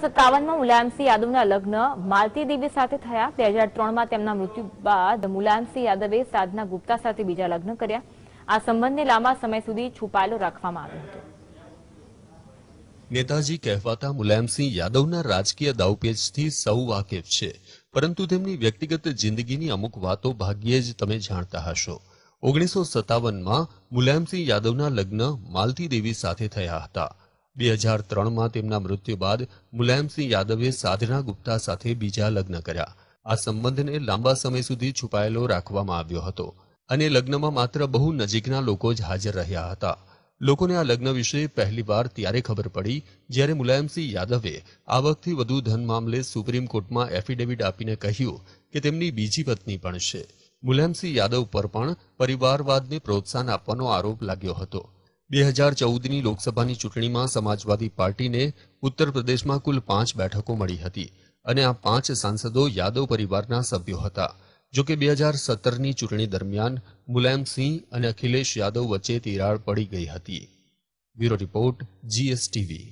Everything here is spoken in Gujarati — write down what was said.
સત્તાવનમાં મુલાયમસિંહ યાદવના લગ્ન માલતી દેવી સાથે થયા બે હજાર ત્રણમાં તેમના મૃત્યુ બાદ મુલાયમસિંહ યાદવે સાધના ગુપ્તા સાથે બીજા લગ્ન કર્યા આ સંબંધને લાંબા સમય સુધી છુપાયેલો રાખવામાં આવ્યો હતો નેતાજી કહેવાતા મુલાયમસિંહ યાદવના રાજકીય દાવપેચથી સૌ વાકેફ છે પરંતુ તેમની વ્યક્તિગત જિંદગીની અમુક વાતો ભાગ્યે જ તમે જાણતા હશો ઓગણીસો સત્તાવનમાં મુલાયમસિંહ યાદવના લગ્ન માલતી દેવી સાથે થયા હતા બે હજાર ત્રણમાં તેમના મૃત્યુ બાદ મુલાયમસિંહ યાદવે સાધના ગુપ્તા સાથે બીજા લગ્ન કર્યા આ સંબંધને લાંબા સમય સુધી છુપાયેલો રાખવામાં આવ્યો હતો અને લગ્નમાં માત્ર બહુ નજીકના લોકો જ હાજર રહ્યા હતા લોકોને આ લગ્ન વિશે પહેલીવાર ત્યારે ખબર પડી જ્યારે મુલાયમસિંહ યાદવે આવકથી વધુ ધન મામલે સુપ્રીમ કોર્ટમાં એફિડેવિટ આપીને કહ્યું કે તેમની બીજી પત્ની પણ છે મુલાયમસિંહ યાદવ પર પણ પરિવારવાદને પ્રોત્સાહન આપવાનો આરોપ લાગ્યો હતો બે હજાર ચૌદની લોકસભાની ચૂંટણીમાં સમાજવાદી પાર્ટીને ઉત્તર પ્રદેશમાં કુલ પાંચ બેઠકો મળી હતી અને આ પાંચ સાંસદો યાદવ પરિવારના સભ્યો હતા જોકે બે હજાર સત્તરની ચૂંટણી દરમિયાન મુલાયમસિંહ અને અખિલેશ યાદવ વચ્ચે તિરાડ પડી ગઈ હતી બ્યુરો રિપોર્ટ જીએસટીવી